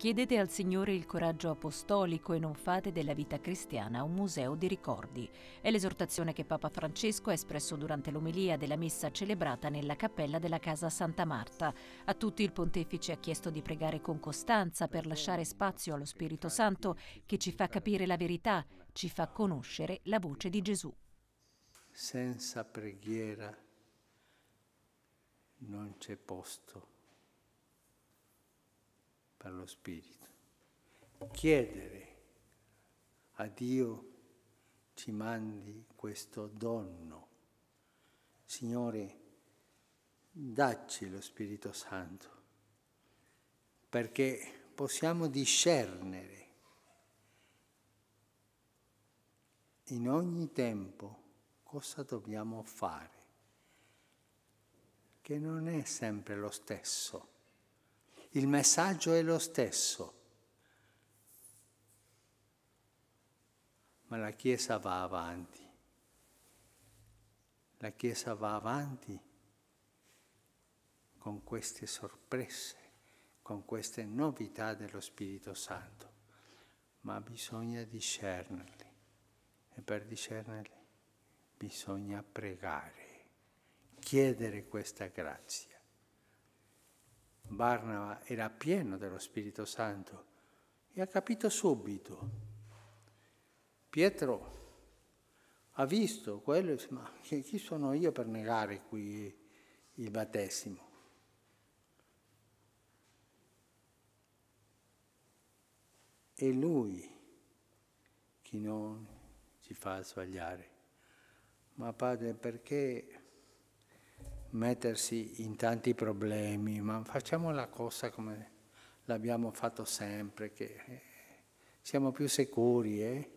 Chiedete al Signore il coraggio apostolico e non fate della vita cristiana un museo di ricordi. È l'esortazione che Papa Francesco ha espresso durante l'omelia della messa celebrata nella cappella della Casa Santa Marta. A tutti il pontefice ha chiesto di pregare con costanza per lasciare spazio allo Spirito Santo che ci fa capire la verità, ci fa conoscere la voce di Gesù. Senza preghiera non c'è posto allo Spirito. Chiedere a Dio ci mandi questo dono. Signore, dacci lo Spirito Santo, perché possiamo discernere in ogni tempo cosa dobbiamo fare, che non è sempre lo stesso. Il messaggio è lo stesso. Ma la Chiesa va avanti. La Chiesa va avanti con queste sorprese, con queste novità dello Spirito Santo, ma bisogna discernerle e per discernerle bisogna pregare, chiedere questa grazia. Barnaba era pieno dello Spirito Santo e ha capito subito. Pietro ha visto quello e dice, ma chi sono io per negare qui il battesimo? È lui chi non ci fa sbagliare. Ma padre, perché mettersi in tanti problemi, ma facciamo la cosa come l'abbiamo fatto sempre, che eh, siamo più sicuri. Eh?